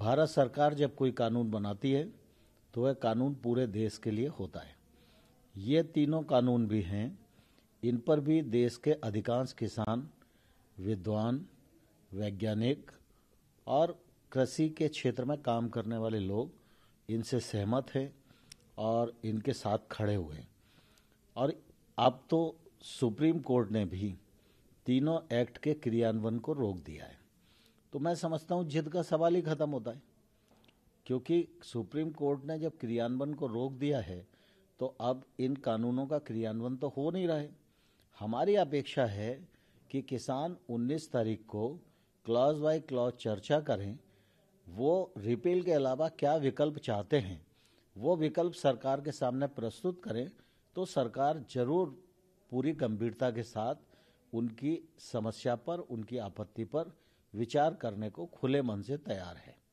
भारत सरकार जब कोई कानून बनाती है तो वह कानून पूरे देश के लिए होता है ये तीनों कानून भी हैं इन पर भी देश के अधिकांश किसान विद्वान वैज्ञानिक और कृषि के क्षेत्र में काम करने वाले लोग इनसे सहमत हैं और इनके साथ खड़े हुए हैं और अब तो सुप्रीम कोर्ट ने भी तीनों एक्ट के क्रियान्वयन को रोक दिया है तो मैं समझता हूँ जिद का सवाल ही खत्म होता है क्योंकि सुप्रीम कोर्ट ने जब क्रियान्वयन को रोक दिया है तो अब इन कानूनों का क्रियान्वयन तो हो नहीं रहा है हमारी अपेक्षा है कि किसान 19 तारीख को क्लॉज बाय क्लॉज चर्चा करें वो रिपील के अलावा क्या विकल्प चाहते हैं वो विकल्प सरकार के सामने प्रस्तुत करें तो सरकार जरूर पूरी गंभीरता के साथ उनकी समस्या पर उनकी आपत्ति पर विचार करने को खुले मन से तैयार है